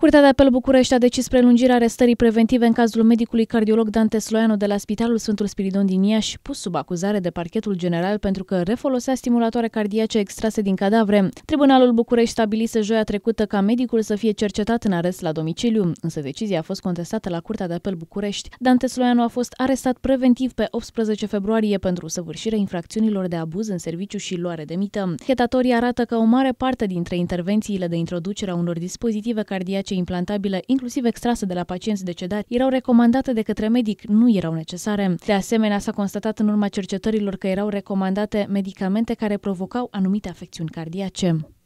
Curtea de apel București a decis prelungirea arestării preventive în cazul medicului cardiolog Dante Sloianu de la Spitalul Sfântul Spiridon din Iași, pus sub acuzare de parchetul general pentru că refolosea stimulatoare cardiace extrase din cadavre. Tribunalul București stabilise joia trecută ca medicul să fie cercetat în arest la domiciliu, însă decizia a fost contestată la Curtea de apel București. Dante Sloianu a fost arestat preventiv pe 18 februarie pentru săvârșirea infracțiunilor de abuz în serviciu și luare de mită. Chetatorii arată că o mare parte dintre intervențiile de introducere a unor dispozitive cardiace chirurgice implantabile, inclusiv extrase de la pacienți decedați, erau recomandate de către medic, nu erau necesare. De asemenea, s-a constatat în urma cercetărilor că erau recomandate medicamente care provocau anumite afecțiuni cardiace.